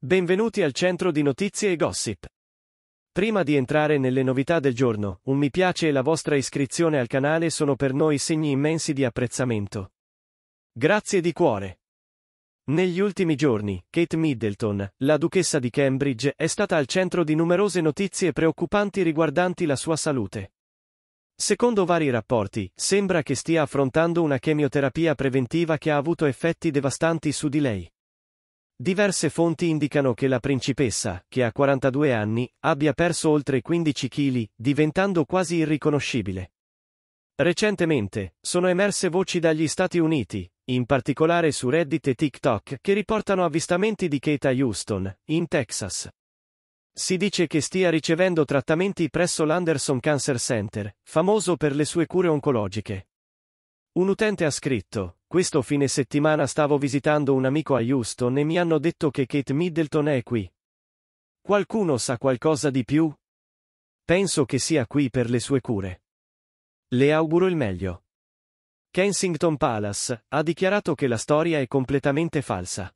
Benvenuti al centro di notizie e gossip. Prima di entrare nelle novità del giorno, un mi piace e la vostra iscrizione al canale sono per noi segni immensi di apprezzamento. Grazie di cuore. Negli ultimi giorni, Kate Middleton, la duchessa di Cambridge, è stata al centro di numerose notizie preoccupanti riguardanti la sua salute. Secondo vari rapporti, sembra che stia affrontando una chemioterapia preventiva che ha avuto effetti devastanti su di lei. Diverse fonti indicano che la principessa, che ha 42 anni, abbia perso oltre 15 kg, diventando quasi irriconoscibile. Recentemente, sono emerse voci dagli Stati Uniti, in particolare su Reddit e TikTok, che riportano avvistamenti di Keita Houston, in Texas. Si dice che stia ricevendo trattamenti presso l'Anderson Cancer Center, famoso per le sue cure oncologiche. Un utente ha scritto, questo fine settimana stavo visitando un amico a Houston e mi hanno detto che Kate Middleton è qui. Qualcuno sa qualcosa di più? Penso che sia qui per le sue cure. Le auguro il meglio. Kensington Palace ha dichiarato che la storia è completamente falsa.